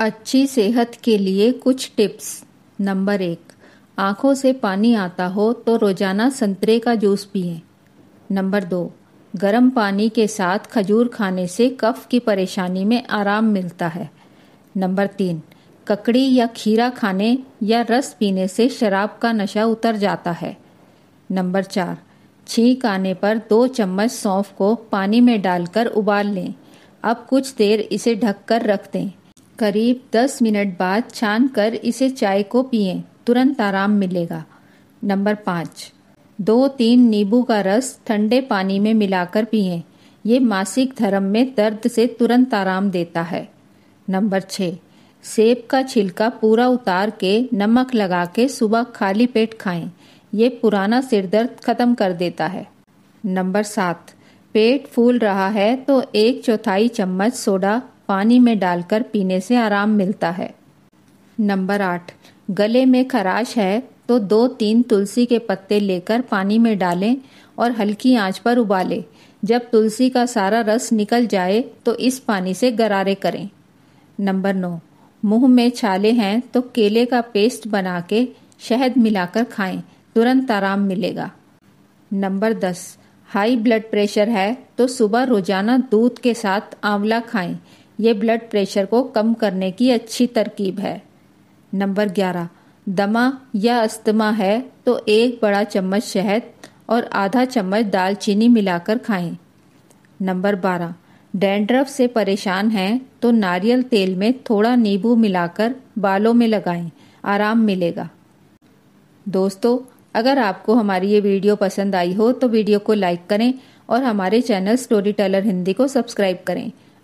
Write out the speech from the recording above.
अच्छी सेहत के लिए कुछ टिप्स नंबर एक आँखों से पानी आता हो तो रोज़ाना संतरे का जूस पिए नंबर दो गर्म पानी के साथ खजूर खाने से कफ की परेशानी में आराम मिलता है नंबर तीन ककड़ी या खीरा खाने या रस पीने से शराब का नशा उतर जाता है नंबर चार छींक आने पर दो चम्मच सौंफ को पानी में डालकर उबाल लें अब कुछ देर इसे ढककर रख दें करीब दस मिनट बाद छान कर इसे चाय को पिए तुरंत आराम मिलेगा नंबर पाँच दो तीन नींबू का रस ठंडे पानी में मिलाकर पिए ये मासिक धर्म में दर्द से तुरंत आराम देता है नंबर छः सेब का छिलका पूरा उतार के नमक लगा के सुबह खाली पेट खाएं ये पुराना सिरदर्द खत्म कर देता है नंबर सात पेट फूल रहा है तो एक चौथाई चम्मच सोडा पानी में डालकर पीने से आराम मिलता है नंबर आठ गले में खराश है तो दो तीन तुलसी के पत्ते लेकर पानी में डालें और हल्की आंच पर उबालें जब तुलसी का सारा रस निकल जाए तो इस पानी से गरारे करें नंबर नौ मुंह में छाले हैं तो केले का पेस्ट बना के शहद मिलाकर खाएं तुरंत आराम मिलेगा नंबर दस हाई ब्लड प्रेशर है तो सुबह रोजाना दूध के साथ आंवला खाएं ये ब्लड प्रेशर को कम करने की अच्छी तरकीब है नंबर ग्यारह दमा या अस्थमा है तो एक बड़ा चम्मच शहद और आधा चम्मच दालचीनी मिलाकर खाएं। नंबर बारह डेंड्रफ से परेशान हैं तो नारियल तेल में थोड़ा नींबू मिलाकर बालों में लगाएं आराम मिलेगा दोस्तों अगर आपको हमारी ये वीडियो पसंद आई हो तो वीडियो को लाइक करें और हमारे चैनल स्टोरी टेलर हिंदी को सब्सक्राइब करें